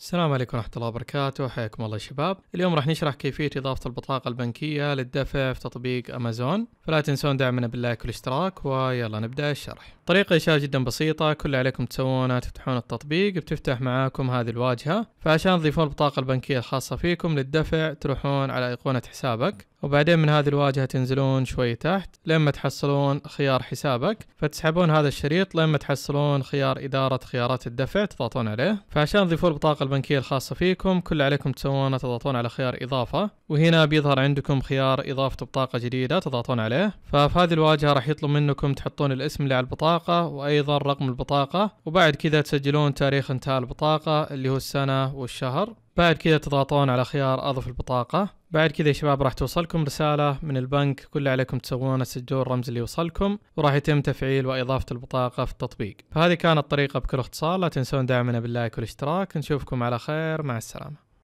السلام عليكم ورحمة الله وبركاته، حياكم الله شباب. اليوم راح نشرح كيفية إضافة البطاقة البنكية للدفع في تطبيق أمازون، فلا تنسون دعمنا باللايك والاشتراك ويلا نبدأ الشرح. طريقة إشارة جدا بسيطة، كل اللي عليكم تسوونه تفتحون التطبيق بتفتح معاكم هذه الواجهة، فعشان تضيفون البطاقة البنكية الخاصة فيكم للدفع تروحون على أيقونة حسابك، وبعدين من هذه الواجهة تنزلون شوي تحت لما تحصلون خيار حسابك فتسحبون هذا الشريط لما تحصلون خيار إدارة خيارات الدفع تضغطون عليه فعشان تضيفون البطاقة البنكية الخاصة فيكم كل عليكم تسوونه تضغطون على خيار إضافة وهنا بيظهر عندكم خيار إضافة بطاقة جديدة تضغطون عليه ففي هذه الواجهة راح يطلب منكم تحطون الاسم اللي على البطاقة وأيضا رقم البطاقة وبعد كذا تسجلون تاريخ انتهاء البطاقة اللي هو السنة والشهر بعد كذا تضغطون على خيار أضف البطاقة بعد كذا يا شباب راح توصلكم رسالة من البنك كل عليكم تسوونه تسجلون الرمز اللي يوصلكم وراح يتم تفعيل وإضافة البطاقة في التطبيق فهذه كانت الطريقة بكل اختصار لا تنسون دعمنا باللايك والاشتراك نشوفكم على خير مع السلامة